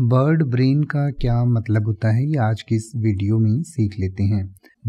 bird brain का क्या मतलब होता है ये आज की इस वीडियो में सीख लेते हैं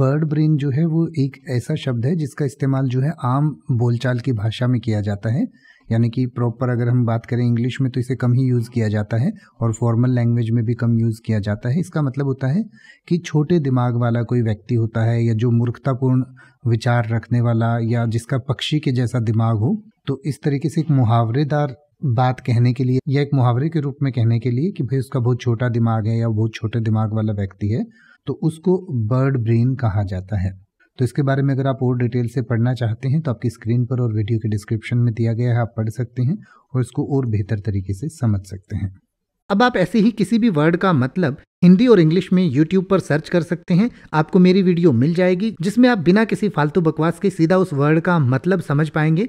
बर्ड ब्रेन जो है वो एक ऐसा शब्द है जिसका इस्तेमाल जो है आम बोलचाल की भाषा में किया जाता है यानी कि प्रॉपर अगर हम बात करें इंग्लिश में तो इसे कम ही यूज़ किया जाता है और फॉर्मल लैंग्वेज में भी कम यूज़ किया जाता है इसका मतलब होता है कि छोटे दिमाग वाला कोई व्यक्ति होता है या जो मूर्खतापूर्ण विचार रखने वाला या जिसका पक्षी के जैसा दिमाग हो तो इस तरीके से एक मुहावरेदार बात कहने के लिए या एक मुहावरे के रूप में कहने के लिए कि भाई उसका बहुत छोटा दिमाग है या बहुत छोटे दिमाग वाला व्यक्ति है तो उसको बर्ड ब्रेन कहा जाता है तो इसके बारे में अगर आप और डिटेल से पढ़ना चाहते हैं तो आपकी स्क्रीन पर और वीडियो के डिस्क्रिप्शन में दिया गया है आप पढ़ सकते हैं और इसको और बेहतर तरीके से समझ सकते हैं अब आप ऐसे ही किसी भी वर्ड का मतलब हिंदी और इंग्लिश में यूट्यूब पर सर्च कर सकते हैं आपको मेरी वीडियो मिल जाएगी जिसमें आप बिना किसी फालतू बकवास के सीधा उस वर्ड का मतलब समझ पाएंगे